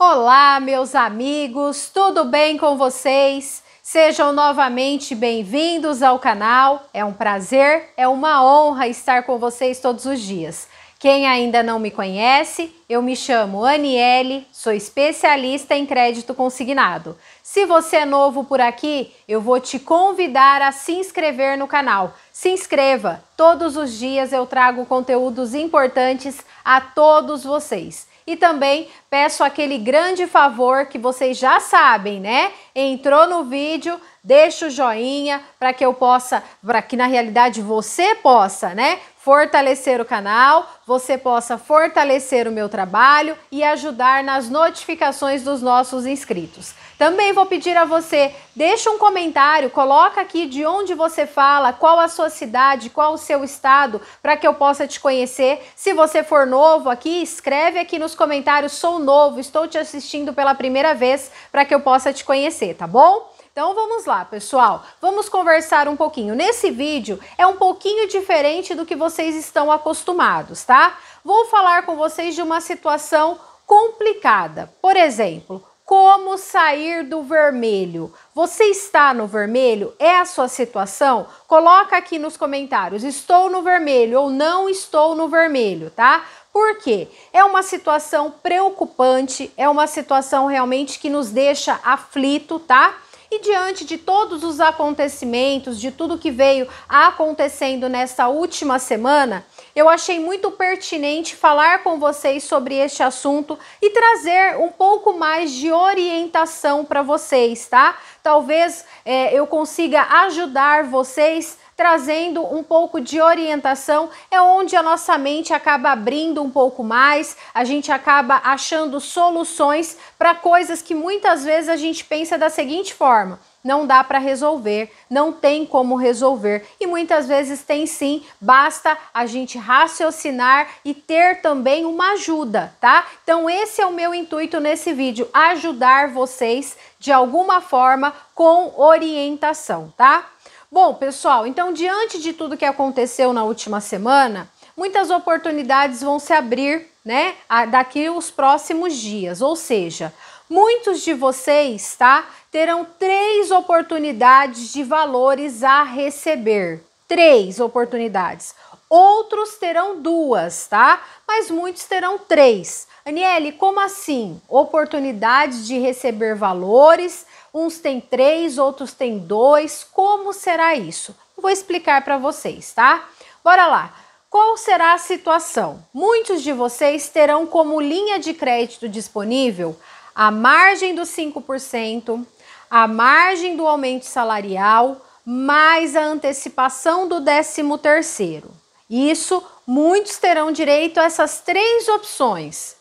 Olá, meus amigos, tudo bem com vocês? Sejam novamente bem-vindos ao canal. É um prazer, é uma honra estar com vocês todos os dias. Quem ainda não me conhece, eu me chamo Aniele, sou especialista em crédito consignado. Se você é novo por aqui, eu vou te convidar a se inscrever no canal. Se inscreva, todos os dias eu trago conteúdos importantes a todos vocês e também peço aquele grande favor que vocês já sabem, né? Entrou no vídeo, deixa o joinha para que eu possa, para que na realidade você possa, né? Fortalecer o canal, você possa fortalecer o meu trabalho e ajudar nas notificações dos nossos inscritos. Também vou pedir a você, deixa um comentário, coloca aqui de onde você fala, qual a sua cidade, qual o seu estado, para que eu possa te conhecer. Se você for novo aqui, escreve aqui nos comentários, sou novo, estou te assistindo pela primeira vez para que eu possa te conhecer, tá bom? Então vamos lá, pessoal. Vamos conversar um pouquinho. Nesse vídeo é um pouquinho diferente do que vocês estão acostumados, tá? Vou falar com vocês de uma situação complicada. Por exemplo, como sair do vermelho? Você está no vermelho? É a sua situação? Coloca aqui nos comentários. Estou no vermelho ou não estou no vermelho, tá? Por quê? É uma situação preocupante, é uma situação realmente que nos deixa aflito, tá? E diante de todos os acontecimentos, de tudo que veio acontecendo nessa última semana, eu achei muito pertinente falar com vocês sobre este assunto e trazer um pouco mais de orientação para vocês, tá? Talvez é, eu consiga ajudar vocês trazendo um pouco de orientação, é onde a nossa mente acaba abrindo um pouco mais, a gente acaba achando soluções para coisas que muitas vezes a gente pensa da seguinte forma: não dá para resolver, não tem como resolver. E muitas vezes tem sim, basta a gente raciocinar e ter também uma ajuda, tá? Então esse é o meu intuito nesse vídeo, ajudar vocês de alguma forma com orientação, tá? Bom, pessoal, então diante de tudo que aconteceu na última semana, muitas oportunidades vão se abrir, né, daqui os próximos dias. Ou seja, muitos de vocês, tá, terão três oportunidades de valores a receber. Três oportunidades. Outros terão duas, tá? Mas muitos terão três. Aniele, como assim? Oportunidades de receber valores Uns têm três, outros têm dois. Como será isso? Vou explicar para vocês, tá? Bora lá. Qual será a situação? Muitos de vocês terão como linha de crédito disponível a margem dos 5%, a margem do aumento salarial, mais a antecipação do 13 terceiro. Isso, muitos terão direito a essas três opções.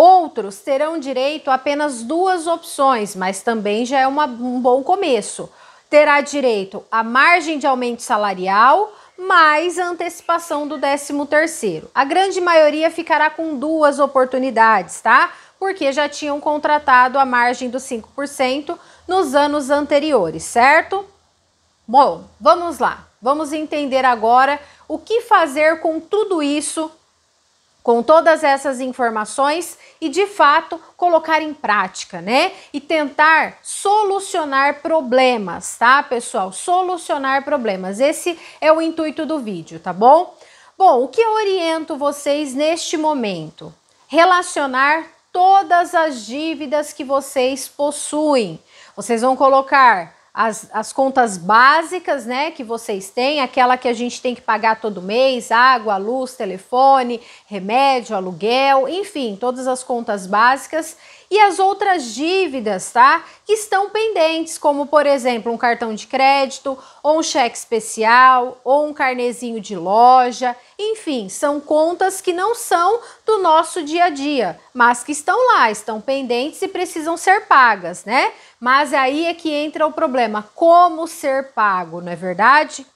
Outros terão direito a apenas duas opções, mas também já é uma, um bom começo. Terá direito a margem de aumento salarial, mais a antecipação do 13º. A grande maioria ficará com duas oportunidades, tá? Porque já tinham contratado a margem dos 5% nos anos anteriores, certo? Bom, vamos lá. Vamos entender agora o que fazer com tudo isso com todas essas informações e de fato colocar em prática, né? E tentar solucionar problemas, tá, pessoal? Solucionar problemas. Esse é o intuito do vídeo, tá bom? Bom, o que eu oriento vocês neste momento? Relacionar todas as dívidas que vocês possuem. Vocês vão colocar as, as contas básicas né, que vocês têm, aquela que a gente tem que pagar todo mês, água, luz, telefone, remédio, aluguel, enfim, todas as contas básicas e as outras dívidas, tá? Que estão pendentes, como por exemplo um cartão de crédito, ou um cheque especial, ou um carnezinho de loja. Enfim, são contas que não são do nosso dia a dia, mas que estão lá, estão pendentes e precisam ser pagas, né? Mas aí é que entra o problema: como ser pago, não é verdade?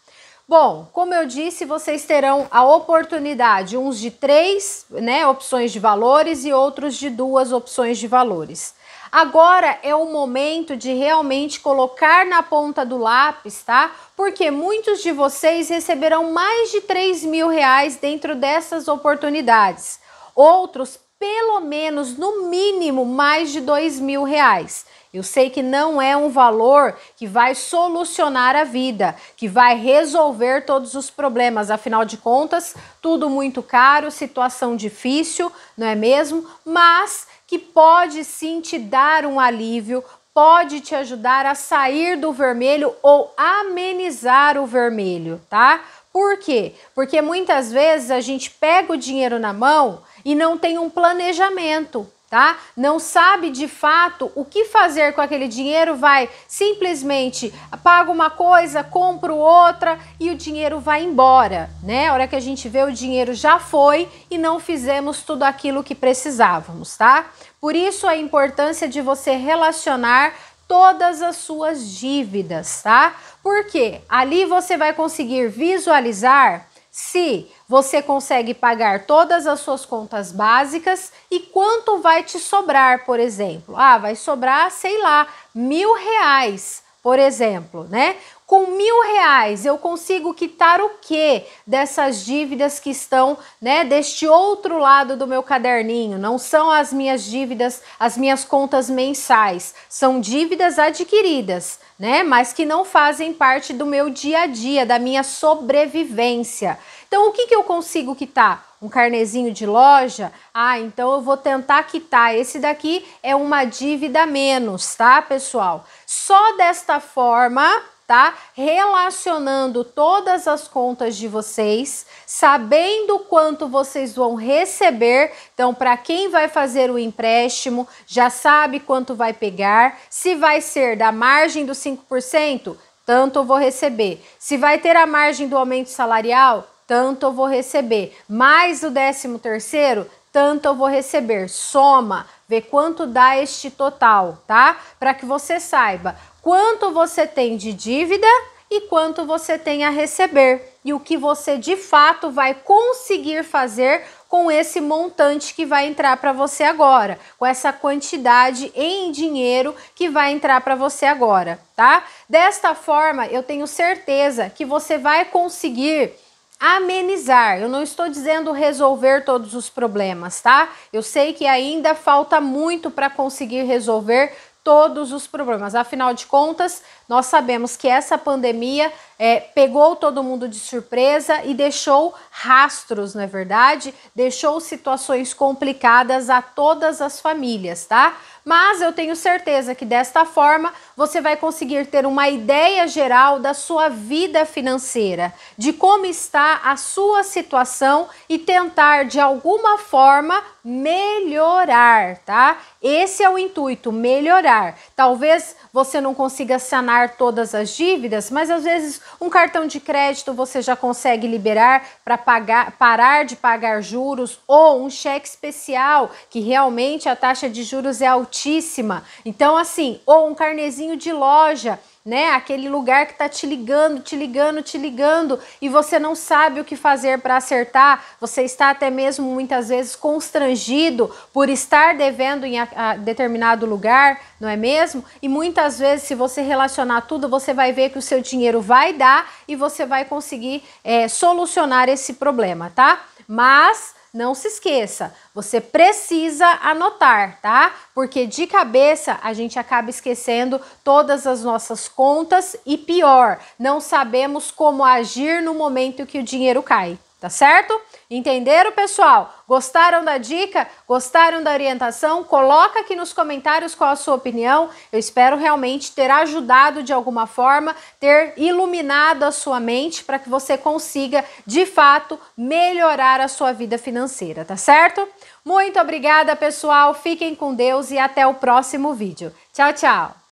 Bom, como eu disse, vocês terão a oportunidade, uns de três né, opções de valores e outros de duas opções de valores. Agora é o momento de realmente colocar na ponta do lápis, tá? Porque muitos de vocês receberão mais de 3 mil reais dentro dessas oportunidades. Outros pelo menos, no mínimo, mais de dois mil reais. Eu sei que não é um valor que vai solucionar a vida, que vai resolver todos os problemas. Afinal de contas, tudo muito caro, situação difícil, não é mesmo? Mas que pode sim te dar um alívio, pode te ajudar a sair do vermelho ou amenizar o vermelho, tá? Por quê? Porque muitas vezes a gente pega o dinheiro na mão e não tem um planejamento, tá? Não sabe de fato o que fazer com aquele dinheiro, vai simplesmente paga uma coisa, compra outra e o dinheiro vai embora, né? A hora que a gente vê o dinheiro já foi e não fizemos tudo aquilo que precisávamos, tá? Por isso a importância de você relacionar todas as suas dívidas, tá? Porque ali você vai conseguir visualizar se você consegue pagar todas as suas contas básicas e quanto vai te sobrar, por exemplo. Ah, vai sobrar, sei lá, mil reais, por exemplo, né? Com mil reais eu consigo quitar o que dessas dívidas que estão, né, deste outro lado do meu caderninho? Não são as minhas dívidas, as minhas contas mensais, são dívidas adquiridas, né, mas que não fazem parte do meu dia a dia, da minha sobrevivência. Então, o que, que eu consigo quitar? um carnezinho de loja, ah, então eu vou tentar quitar. Esse daqui é uma dívida menos, tá, pessoal? Só desta forma tá? Relacionando todas as contas de vocês, sabendo quanto vocês vão receber. Então, para quem vai fazer o empréstimo, já sabe quanto vai pegar, se vai ser da margem do 5%, tanto eu vou receber. Se vai ter a margem do aumento salarial, tanto eu vou receber. Mais o décimo terceiro, tanto eu vou receber. Soma, vê quanto dá este total, tá? Para que você saiba quanto você tem de dívida e quanto você tem a receber e o que você de fato vai conseguir fazer com esse montante que vai entrar para você agora, com essa quantidade em dinheiro que vai entrar para você agora, tá? Desta forma, eu tenho certeza que você vai conseguir amenizar. Eu não estou dizendo resolver todos os problemas, tá? Eu sei que ainda falta muito para conseguir resolver todos os problemas. Afinal de contas, nós sabemos que essa pandemia é, pegou todo mundo de surpresa e deixou rastros, não é verdade? Deixou situações complicadas a todas as famílias, tá? Mas eu tenho certeza que desta forma você vai conseguir ter uma ideia geral da sua vida financeira, de como está a sua situação e tentar de alguma forma melhorar, tá? Esse é o intuito, melhorar. Talvez você não consiga sanar todas as dívidas, mas às vezes um cartão de crédito você já consegue liberar para pagar, parar de pagar juros ou um cheque especial, que realmente a taxa de juros é altíssima. Então assim, ou um carnezinho de loja né? Aquele lugar que tá te ligando, te ligando, te ligando e você não sabe o que fazer para acertar, você está até mesmo muitas vezes constrangido por estar devendo em a, a determinado lugar, não é mesmo? E muitas vezes, se você relacionar tudo, você vai ver que o seu dinheiro vai dar e você vai conseguir é, solucionar esse problema, tá? Mas não se esqueça, você precisa anotar, tá? Porque de cabeça a gente acaba esquecendo todas as nossas contas e pior, não sabemos como agir no momento que o dinheiro cai. Tá certo? Entenderam, pessoal? Gostaram da dica? Gostaram da orientação? Coloca aqui nos comentários qual a sua opinião. Eu espero realmente ter ajudado de alguma forma, ter iluminado a sua mente para que você consiga, de fato, melhorar a sua vida financeira, tá certo? Muito obrigada, pessoal. Fiquem com Deus e até o próximo vídeo. Tchau, tchau.